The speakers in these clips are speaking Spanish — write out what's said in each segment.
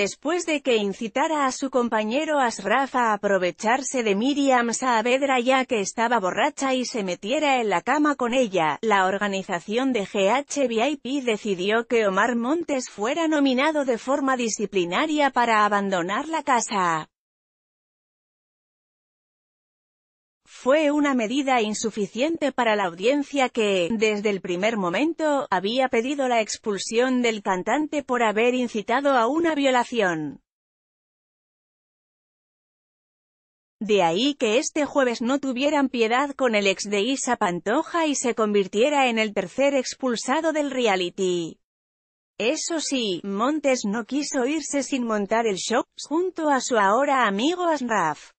después de que incitara a su compañero Asraf a aprovecharse de Miriam Saavedra ya que estaba borracha y se metiera en la cama con ella, la organización de GHVIP decidió que Omar Montes fuera nominado de forma disciplinaria para abandonar la casa. fue una medida insuficiente para la audiencia que, desde el primer momento, había pedido la expulsión del cantante por haber incitado a una violación. De ahí que este jueves no tuvieran piedad con el ex de Isa Pantoja y se convirtiera en el tercer expulsado del reality. Eso sí, Montes no quiso irse sin montar el show, junto a su ahora amigo Asraf.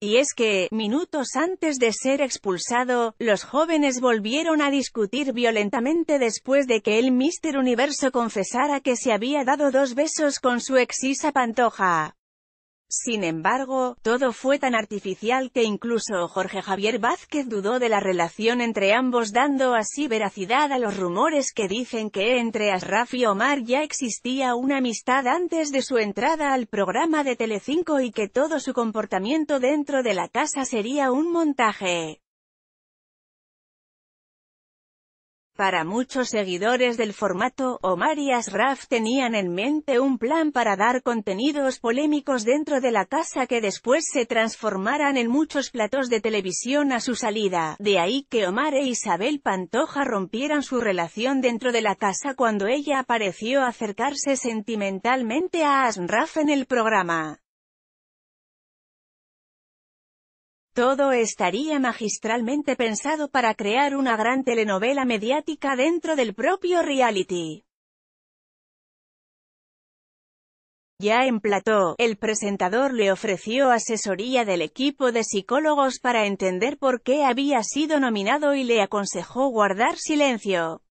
Y es que, minutos antes de ser expulsado, los jóvenes volvieron a discutir violentamente después de que el Mister Universo confesara que se había dado dos besos con su exisa Pantoja. Sin embargo, todo fue tan artificial que incluso Jorge Javier Vázquez dudó de la relación entre ambos dando así veracidad a los rumores que dicen que entre Asraf y Omar ya existía una amistad antes de su entrada al programa de Telecinco y que todo su comportamiento dentro de la casa sería un montaje. Para muchos seguidores del formato, Omar y Asraf tenían en mente un plan para dar contenidos polémicos dentro de la casa que después se transformaran en muchos platos de televisión a su salida, de ahí que Omar e Isabel Pantoja rompieran su relación dentro de la casa cuando ella apareció acercarse sentimentalmente a Asraf en el programa. Todo estaría magistralmente pensado para crear una gran telenovela mediática dentro del propio reality. Ya en plató, el presentador le ofreció asesoría del equipo de psicólogos para entender por qué había sido nominado y le aconsejó guardar silencio.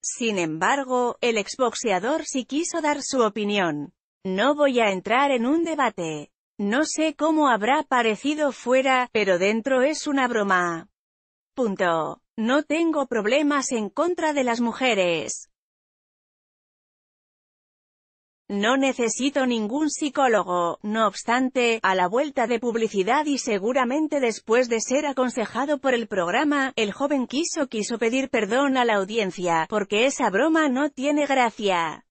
Sin embargo, el exboxeador sí quiso dar su opinión. No voy a entrar en un debate. No sé cómo habrá parecido fuera, pero dentro es una broma. Punto. No tengo problemas en contra de las mujeres. No necesito ningún psicólogo, no obstante, a la vuelta de publicidad y seguramente después de ser aconsejado por el programa, el joven quiso quiso pedir perdón a la audiencia, porque esa broma no tiene gracia.